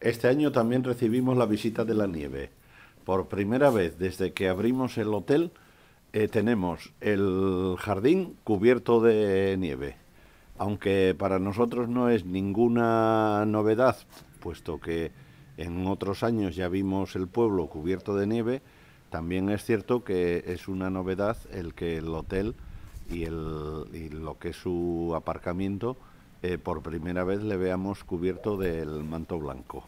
Este año también recibimos la visita de la nieve. Por primera vez desde que abrimos el hotel eh, tenemos el jardín cubierto de nieve. Aunque para nosotros no es ninguna novedad, puesto que en otros años ya vimos el pueblo cubierto de nieve, también es cierto que es una novedad el que el hotel y, y lo que es su aparcamiento eh, por primera vez le veamos cubierto del manto blanco.